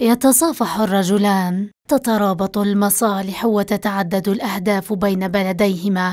يتصافح الرجلان تترابط المصالح وتتعدد الاهداف بين بلديهما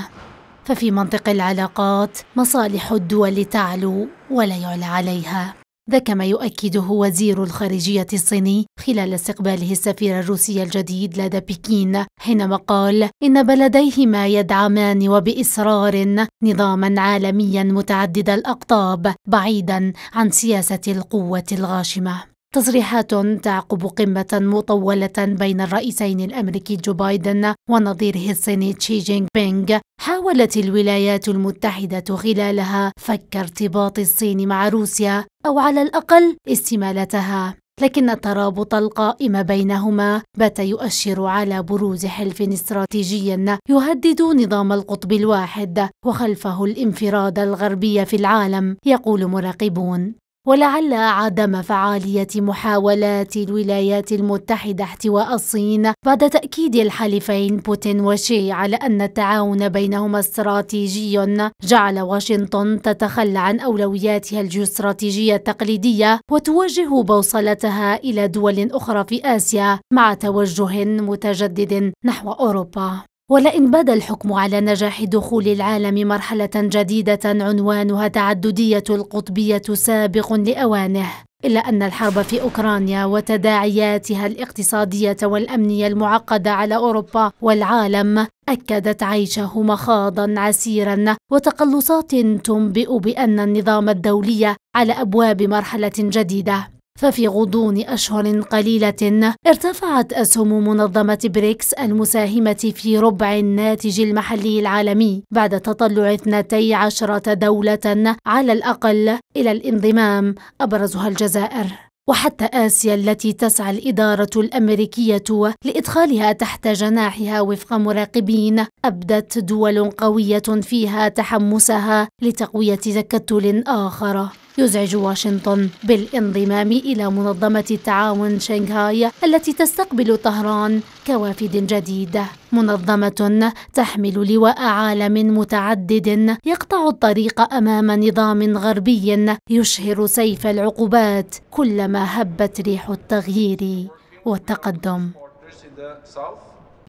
ففي منطق العلاقات مصالح الدول تعلو ولا يعلى عليها ذا كما يؤكده وزير الخارجية الصيني خلال استقباله السفير الروسي الجديد لدى بكين حينما قال إن بلديهما يدعمان وبإصرار نظاما عالميا متعدد الأقطاب بعيدا عن سياسة القوة الغاشمة تصريحات تعقب قمة مطولة بين الرئيسين الأمريكي جو بايدن ونظيره الصيني تشي جينغ بينغ حاولت الولايات المتحدة خلالها فك ارتباط الصين مع روسيا أو على الأقل استمالتها لكن الترابط القائم بينهما بات يؤشر على بروز حلف استراتيجي يهدد نظام القطب الواحد وخلفه الانفراد الغربي في العالم يقول مراقبون ولعل عدم فعالية محاولات الولايات المتحدة احتواء الصين بعد تأكيد الحليفين بوتين وشي على أن التعاون بينهما استراتيجي جعل واشنطن تتخلى عن أولوياتها الجيوستراتيجية التقليدية وتوجه بوصلتها إلى دول أخرى في آسيا مع توجه متجدد نحو أوروبا ولئن بدا الحكم على نجاح دخول العالم مرحلة جديدة عنوانها تعددية القطبية سابق لأوانه إلا أن الحرب في أوكرانيا وتداعياتها الاقتصادية والأمنية المعقدة على أوروبا والعالم أكدت عيشه مخاضا عسيرا وتقلصات تنبئ بأن النظام الدولي على أبواب مرحلة جديدة ففي غضون أشهر قليلة ارتفعت أسهم منظمة بريكس المساهمة في ربع الناتج المحلي العالمي بعد تطلع 12 دولة على الأقل إلى الانضمام أبرزها الجزائر وحتى آسيا التي تسعى الإدارة الأمريكية لإدخالها تحت جناحها وفق مراقبين أبدت دول قوية فيها تحمسها لتقوية تكتل آخر يزعج واشنطن بالانضمام إلى منظمة التعاون شنغهاي التي تستقبل طهران كوافد جديد منظمة تحمل لواء عالم متعدد يقطع الطريق أمام نظام غربي يشهر سيف العقوبات كلما هبت ريح التغيير والتقدم